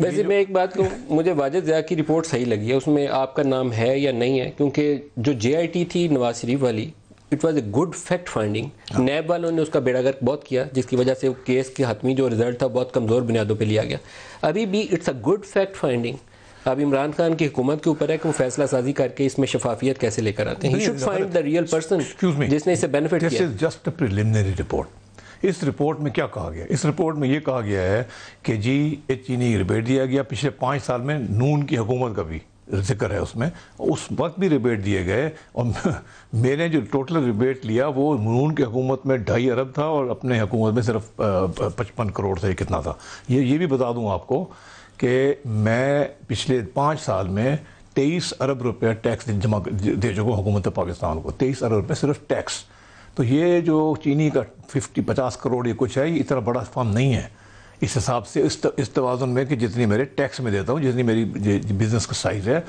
ویسے میں ایک بات کہوں مجھے واجد ضیاء کی رپورٹ صحیح لگی ہے اس میں آپ کا نام ہے یا نہیں ہے کیونکہ جو جے آئی ٹی تھی نواز شریف والی گڈ فیکٹ فائنڈنگ نیب والوں نے اس کا بیڑا گرک بہت کیا جس کی وجہ سے کیس حتمی جو ریزلٹ تھا بہت کمزور بنیادوں پہ لیا گیا ابھی بھی it's a good fact finding اب عمران خان کی حکومت کے اوپر ہے کہ وہ فیصلہ سازی کر کے اس میں شفافیت کیسے لے کر آتے ہیں جس نے اسے کیا اس رپورٹ میں کیا کہا گیا اس رپورٹ میں یہ کہا گیا ہے کہ جی یہ چینی ربیٹ دیا گیا پچھلے پانچ سال میں نون کی حکومت کا بھی ذکر ہے اس میں اس وقت بھی ریبیٹ دیے گئے اور میں نے جو ٹوٹل ریبیٹ لیا وہ نون کی حکومت میں ڈھائی ارب تھا اور اپنے حکومت میں صرف پچپن کروڑ سے کتنا تھا یہ بھی بتا دوں آپ کو کہ میں پچھلے پانچ سال میں تیئیس ارب روپیہ ٹیکس جمع دے چکا حکومت پاکستان کو تیئیس ارب روپے صرف ٹیکس تو یہ جو چینی کا ففٹی پچاس کروڑ یہ کچھ ہے یہ اتنا بڑا فارم نہیں ہے اس حساب سے اس توازن میں کہ جتنی میرے ٹیکس میں دیتا ہوں جتنی میری بزنس جی- جی- کا سائز ہے